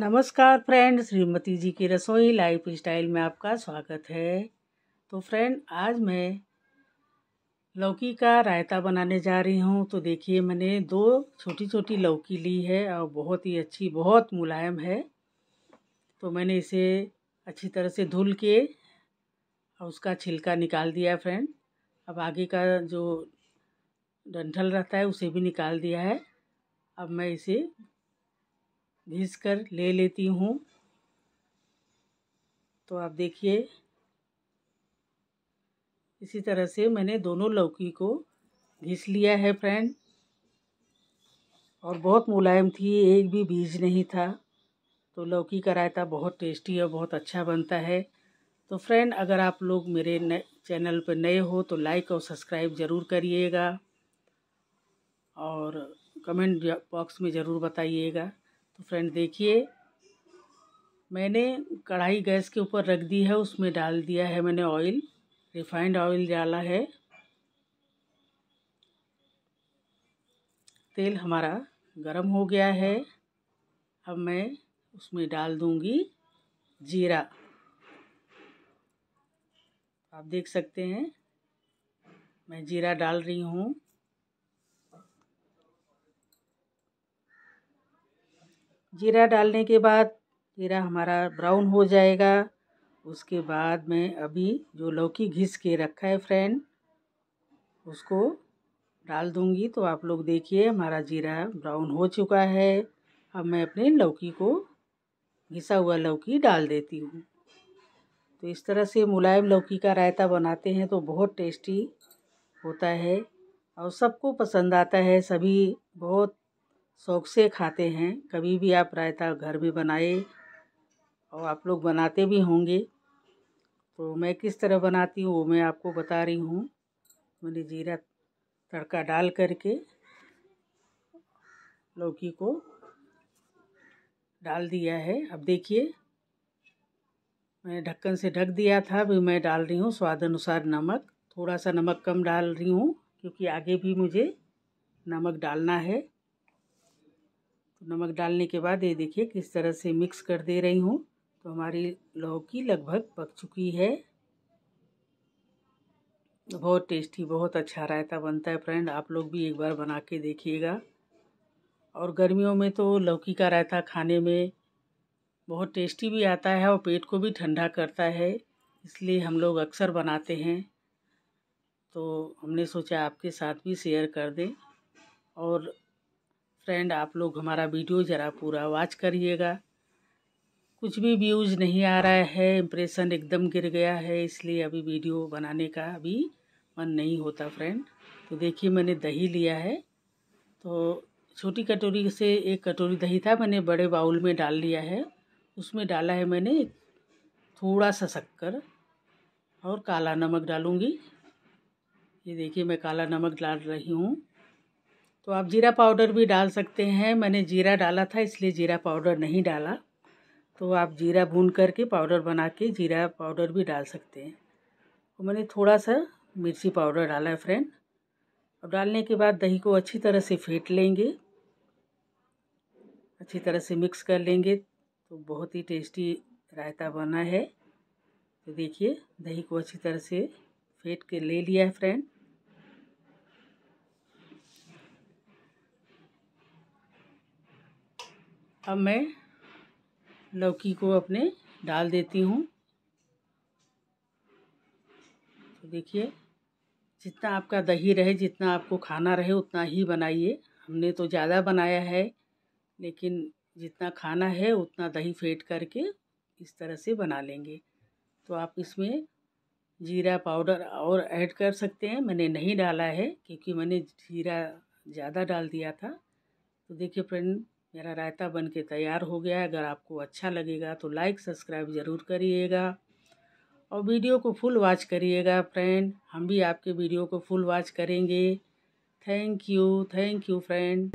नमस्कार फ्रेंड श्रीमती जी की रसोई लाइफ स्टाइल में आपका स्वागत है तो फ्रेंड आज मैं लौकी का रायता बनाने जा रही हूँ तो देखिए मैंने दो छोटी छोटी लौकी ली है और बहुत ही अच्छी बहुत मुलायम है तो मैंने इसे अच्छी तरह से धुल के और उसका छिलका निकाल दिया है फ्रेंड अब आगे का जो डंठल रहता है उसे भी निकाल दिया है अब मैं इसे घिस कर ले लेती हूँ तो आप देखिए इसी तरह से मैंने दोनों लौकी को घिस लिया है फ्रेंड और बहुत मुलायम थी एक भी बीज नहीं था तो लौकी का रायता बहुत टेस्टी और बहुत अच्छा बनता है तो फ्रेंड अगर आप लोग मेरे चैनल पर नए हो तो लाइक और सब्सक्राइब ज़रूर करिएगा और कमेंट बॉक्स में ज़रूर बताइएगा तो फ्रेंड देखिए मैंने कढ़ाई गैस के ऊपर रख दी है उसमें डाल दिया है मैंने ऑयल रिफाइंड ऑयल डाला है तेल हमारा गरम हो गया है अब मैं उसमें डाल दूंगी जीरा आप देख सकते हैं मैं जीरा डाल रही हूँ जीरा डालने के बाद जीरा हमारा ब्राउन हो जाएगा उसके बाद मैं अभी जो लौकी घिस के रखा है फ्रेंड उसको डाल दूंगी तो आप लोग देखिए हमारा जीरा ब्राउन हो चुका है अब मैं अपने लौकी को घिसा हुआ लौकी डाल देती हूँ तो इस तरह से मुलायम लौकी का रायता बनाते हैं तो बहुत टेस्टी होता है और सबको पसंद आता है सभी बहुत शौक़ से खाते हैं कभी भी आप रायता घर में बनाए और आप लोग बनाते भी होंगे तो मैं किस तरह बनाती हूँ वो मैं आपको बता रही हूँ मैंने जीरा तड़का डाल करके लौकी को डाल दिया है अब देखिए मैंने ढक्कन से ढक दिया था अभी मैं डाल रही हूँ स्वाद अनुसार नमक थोड़ा सा नमक कम डाल रही हूँ क्योंकि आगे भी मुझे नमक डालना है तो नमक डालने के बाद ये देखिए किस तरह से मिक्स कर दे रही हूँ तो हमारी लौकी लगभग पक चुकी है बहुत टेस्टी बहुत अच्छा रायता बनता है फ्रेंड आप लोग भी एक बार बना के देखिएगा और गर्मियों में तो लौकी का रायता खाने में बहुत टेस्टी भी आता है और पेट को भी ठंडा करता है इसलिए हम लोग अक्सर बनाते हैं तो हमने सोचा आपके साथ भी शेयर कर दें और फ्रेंड आप लोग हमारा वीडियो ज़रा पूरा वॉच करिएगा कुछ भी व्यूज़ नहीं आ रहा है इम्प्रेशन एकदम गिर गया है इसलिए अभी वीडियो बनाने का अभी मन नहीं होता फ्रेंड तो देखिए मैंने दही लिया है तो छोटी कटोरी से एक कटोरी दही था मैंने बड़े बाउल में डाल लिया है उसमें डाला है मैंने थोड़ा सा शक्कर और काला नमक डालूँगी ये देखिए मैं काला नमक डाल रही हूँ तो आप जीरा पाउडर भी डाल सकते हैं मैंने जीरा डाला था इसलिए जीरा पाउडर नहीं डाला तो आप जीरा भून करके पाउडर बना के जीरा पाउडर भी डाल सकते हैं तो मैंने थोड़ा सा मिर्ची पाउडर डाला है फ्रेंड और डालने के बाद दही को अच्छी तरह से फेंट लेंगे अच्छी तरह से मिक्स कर लेंगे तो बहुत ही टेस्टी रायता बना है तो देखिए दही को अच्छी तरह से फेंट के ले लिया है फ्रेंड अब मैं लौकी को अपने डाल देती हूँ तो देखिए जितना आपका दही रहे जितना आपको खाना रहे उतना ही बनाइए हमने तो ज़्यादा बनाया है लेकिन जितना खाना है उतना दही फेंट करके इस तरह से बना लेंगे तो आप इसमें जीरा पाउडर और ऐड कर सकते हैं मैंने नहीं डाला है क्योंकि मैंने जीरा ज़्यादा डाल दिया था तो देखिए फ्रेंड मेरा रायता बन के तैयार हो गया है अगर आपको अच्छा लगेगा तो लाइक सब्सक्राइब ज़रूर करिएगा और वीडियो को फुल वॉच करिएगा फ्रेंड हम भी आपके वीडियो को फुल वॉच करेंगे thank you thank you friend